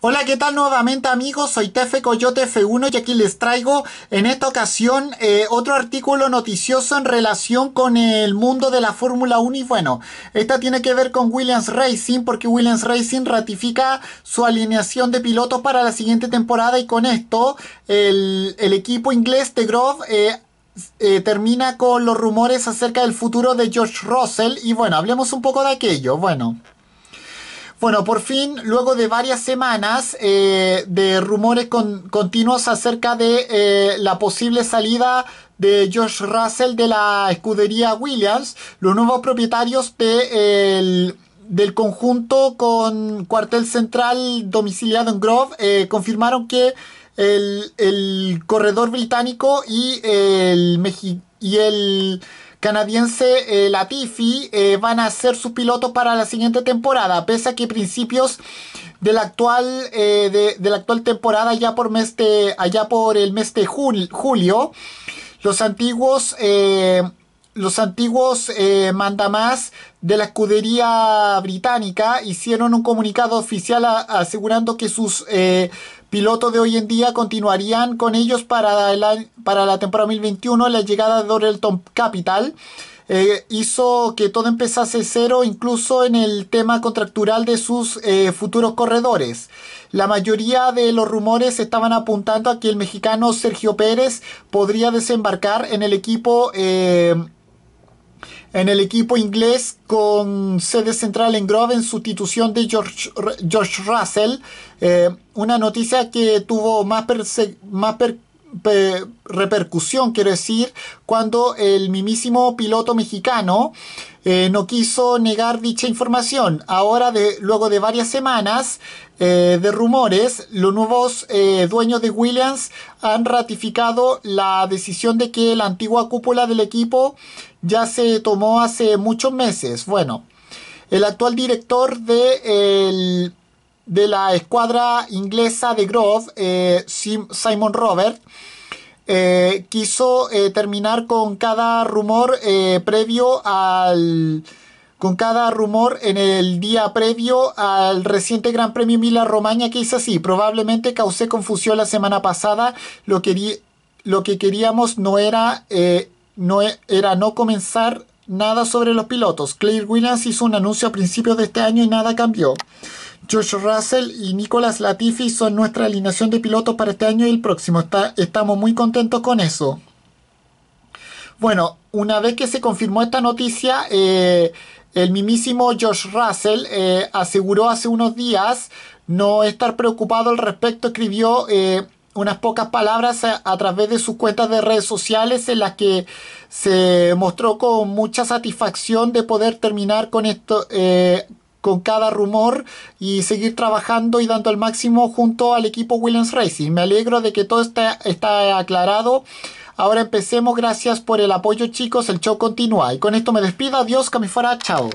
Hola, ¿qué tal nuevamente amigos? Soy Tefe Coyote F1 y aquí les traigo en esta ocasión eh, otro artículo noticioso en relación con el mundo de la Fórmula 1 y bueno, esta tiene que ver con Williams Racing porque Williams Racing ratifica su alineación de pilotos para la siguiente temporada y con esto el, equipo inglés de Grove... Eh, eh, termina con los rumores acerca del futuro de George Russell y bueno, hablemos un poco de aquello. Bueno, bueno, por fin, luego de varias semanas eh, de rumores continuos acerca de eh, la posible salida de Josh Russell de la escudería Williams, los nuevos propietarios de, el, del conjunto con cuartel central domiciliado en Grove eh, confirmaron que el, corredor británico y el, y el canadiense eh, Latifi eh, van a ser sus pilotos para la siguiente temporada, pese a que principios de la actual, eh, de, la actual temporada, ya por mes de, allá por el mes de julio, los antiguos los antiguos eh, mandamás de la escudería británica hicieron un comunicado oficial asegurando que sus eh, pilotos de hoy en día continuarían con ellos para la, para la temporada 2021, la llegada de Dorelton Capital. Eh, hizo que todo empezase cero incluso en el tema contractual de sus eh, futuros corredores. La mayoría de los rumores estaban apuntando a que el mexicano Sergio Pérez podría desembarcar en el equipo eh, en el equipo inglés con sede central en Grove en sustitución de George, Russell. una noticia que tuvo más, más repercusión, quiero decir, cuando el mismísimo piloto mexicano eh, no quiso negar dicha información. Ahora, de, luego de varias semanas eh, de rumores, los nuevos eh, dueños de Williams han ratificado la decisión de que la antigua cúpula del equipo ya se tomó hace muchos meses. Bueno, el actual director del... De, de la escuadra inglesa de Grove, eh, Simon Robert, eh, quiso eh, terminar con cada rumor previo al con cada rumor en el día previo al reciente Gran Premio Mila Romagna que hizo así. Probablemente causé confusión la semana pasada. Lo que, lo que queríamos no era, no e, era no comenzar nada sobre los pilotos. Claire Williams hizo un anuncio a principios de este año y nada cambió. George Russell y Nicolas Latifi son nuestra alineación de pilotos para este año y el próximo. estamos muy contentos con eso. Bueno, una vez que se confirmó esta noticia, eh, el mismísimo George Russell eh, aseguró hace unos días no estar preocupado al respecto, escribió eh, unas pocas palabras a, a, través de sus cuentas de redes sociales en las que se mostró con mucha satisfacción de poder terminar con esto, con cada rumor y seguir trabajando y dando el máximo junto al equipo Williams Racing. Me alegro de que todo está, está aclarado. Ahora empecemos. Gracias por el apoyo, chicos. El show continúa. Y con esto me despido. Adiós, que Chao.